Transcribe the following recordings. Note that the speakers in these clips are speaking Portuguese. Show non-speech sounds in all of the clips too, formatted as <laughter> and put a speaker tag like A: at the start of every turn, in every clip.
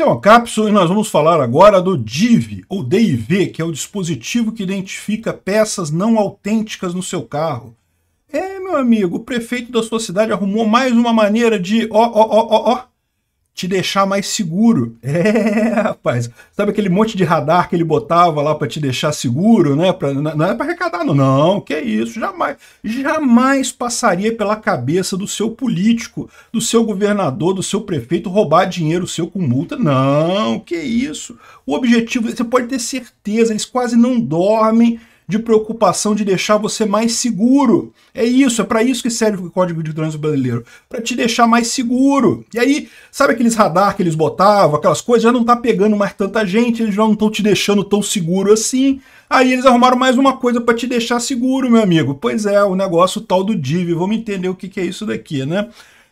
A: Esse é uma cápsula e nós vamos falar agora do DIV, ou DIV, que é o dispositivo que identifica peças não autênticas no seu carro. É, meu amigo, o prefeito da sua cidade arrumou mais uma maneira de, ó, ó, ó, ó, ó, te deixar mais seguro. É, rapaz. Sabe aquele monte de radar que ele botava lá para te deixar seguro, né? Pra, não é para arrecadar, não. não. Que isso, jamais. Jamais passaria pela cabeça do seu político, do seu governador, do seu prefeito roubar dinheiro seu com multa. Não, que isso. O objetivo, você pode ter certeza, eles quase não dormem de preocupação de deixar você mais seguro. É isso, é para isso que serve o Código de Trânsito Brasileiro, para te deixar mais seguro. E aí, sabe aqueles radar que eles botavam, aquelas coisas, já não tá pegando mais tanta gente, eles já não estão te deixando tão seguro assim. Aí eles arrumaram mais uma coisa para te deixar seguro, meu amigo. Pois é, o negócio tal do DIV, vamos entender o que, que é isso daqui, né?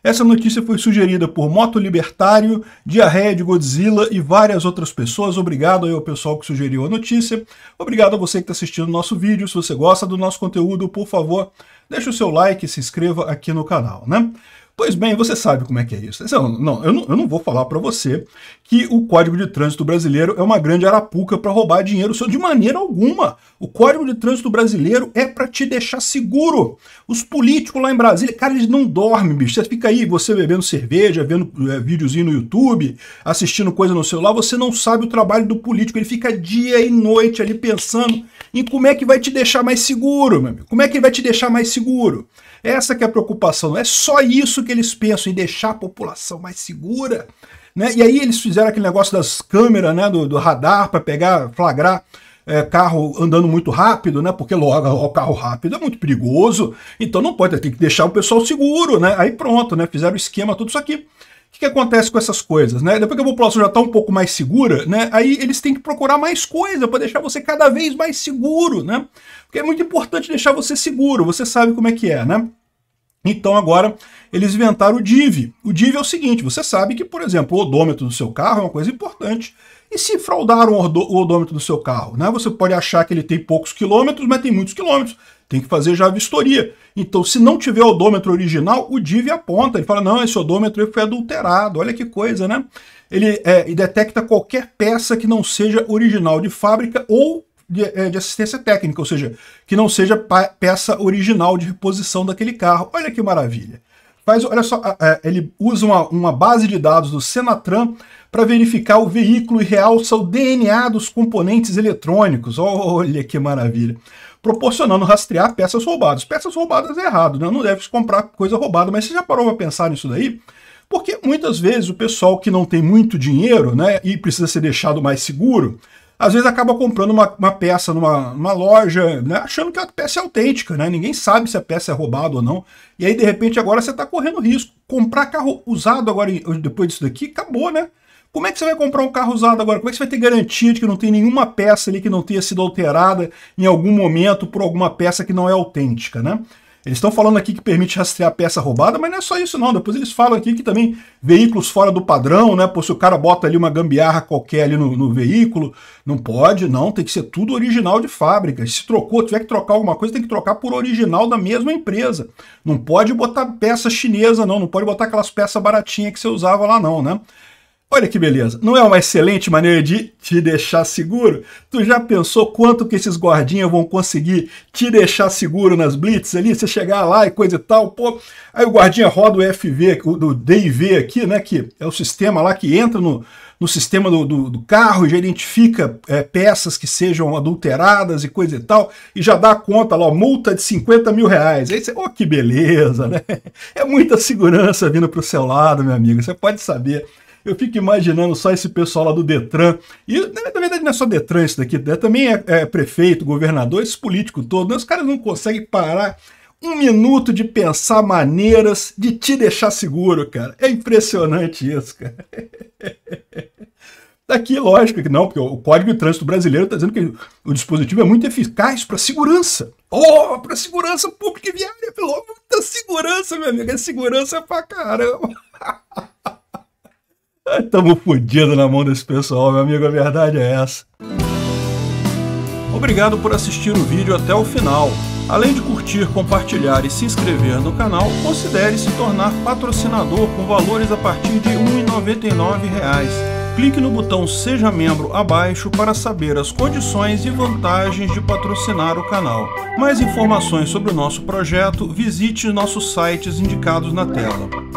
A: Essa notícia foi sugerida por Moto Libertário, Diarreia de Godzilla e várias outras pessoas. Obrigado aí ao pessoal que sugeriu a notícia. Obrigado a você que está assistindo o nosso vídeo. Se você gosta do nosso conteúdo, por favor, deixe o seu like e se inscreva aqui no canal, né? Pois bem, você sabe como é que é isso. É não, eu, não, eu não vou falar para você que o Código de Trânsito Brasileiro é uma grande arapuca para roubar dinheiro seu de maneira alguma. O Código de Trânsito Brasileiro é para te deixar seguro. Os políticos lá em Brasília, cara, eles não dormem, bicho. Você fica aí, você bebendo cerveja, vendo é, videozinho no YouTube, assistindo coisa no celular, você não sabe o trabalho do político. Ele fica dia e noite ali pensando em como é que vai te deixar mais seguro, meu amigo. Como é que ele vai te deixar mais seguro? Essa que é a preocupação. É só isso que eles pensam em deixar a população mais segura. Né? E aí eles fizeram aquele negócio das câmeras, né, do, do radar, para pegar, flagrar é, carro andando muito rápido, né? Porque logo <laughs> o carro rápido é muito perigoso, então não pode, tem que deixar o pessoal seguro, né? Aí pronto, né? Fizeram o esquema, tudo isso aqui. O que, que acontece com essas coisas, né? Depois que a população já está um pouco mais segura, né? Aí eles têm que procurar mais coisa para deixar você cada vez mais seguro, né? Porque é muito importante deixar você seguro, você sabe como é que é, né? Então agora eles inventaram o DIV. O DIV é o seguinte, você sabe que, por exemplo, o odômetro do seu carro é uma coisa importante. E se fraudaram o odômetro do seu carro, né? Você pode achar que ele tem poucos quilômetros, mas tem muitos quilômetros. Tem que fazer já a vistoria. Então, se não tiver o odômetro original, o DIV aponta. Ele fala, não, esse odômetro foi adulterado. Olha que coisa, né? Ele é, detecta qualquer peça que não seja original de fábrica ou de, é, de assistência técnica, ou seja, que não seja peça original de reposição daquele carro. Olha que maravilha. Mas olha só, é, ele usa uma, uma base de dados do Senatran para verificar o veículo e realça o DNA dos componentes eletrônicos. Olha que maravilha. Proporcionando rastrear peças roubadas. Peças roubadas é errado, né? não deve comprar coisa roubada, mas você já parou para pensar nisso daí? Porque muitas vezes o pessoal que não tem muito dinheiro né, e precisa ser deixado mais seguro, às vezes acaba comprando uma, uma peça numa, loja, né, achando que a peça é autêntica, né? Ninguém sabe se a peça é roubada ou não. E aí, de repente, agora você está correndo risco. Comprar carro usado agora, depois disso daqui, acabou, né? Como é que você vai comprar um carro usado agora? Como é que você vai ter garantia de que não tem nenhuma peça ali que não tenha sido alterada em algum momento por alguma peça que não é autêntica, né? Eles estão falando aqui que permite rastrear peça roubada, mas não é só isso não. Depois eles falam aqui que também veículos fora do padrão, né? Pô, se o cara bota ali uma gambiarra qualquer ali no, no veículo, não pode, não. Tem que ser tudo original de fábrica. Se trocou, tiver que trocar alguma coisa, tem que trocar por original da mesma empresa. Não pode botar peça chinesa, não. Não pode botar aquelas peças baratinhas que você usava lá, não, né? Olha que beleza, não é uma excelente maneira de te deixar seguro? Tu já pensou quanto que esses guardinhas vão conseguir te deixar seguro nas blitz ali? Você chegar lá e coisa e tal, pô. Aí o guardinha roda o FV, o do DIV aqui, né, que é o sistema lá que entra no, no sistema do, do, do carro, já identifica é, peças que sejam adulteradas e coisa e tal, e já dá conta lá, multa de 50 mil reais. Aí você, oh, que beleza, né? É muita segurança vindo pro seu lado, meu amigo, você pode saber eu fico imaginando só esse pessoal lá do Detran. E na verdade não é só Detran isso daqui, né? também é, é, prefeito, governador, esse político todo. Né? Os caras não conseguem parar um minuto de pensar maneiras de te deixar seguro, cara. É impressionante isso, cara. Daqui, <laughs> lógico que não, porque o Código de Trânsito Brasileiro está dizendo que o dispositivo é muito eficaz para segurança. Oh, para segurança pública e viária, pelo amor de segurança, meu amigo. É segurança pra caramba. <laughs> <laughs> Tamo fudido na mão desse pessoal, meu amigo, a verdade é essa. Obrigado por assistir o vídeo até o final. Além de curtir, compartilhar e se inscrever no canal, considere se tornar patrocinador com valores a partir de R$ 1,99 clique no botão Seja Membro abaixo para saber as condições e vantagens de patrocinar o canal. Mais informações sobre o nosso projeto, visite nossos sites indicados na tela.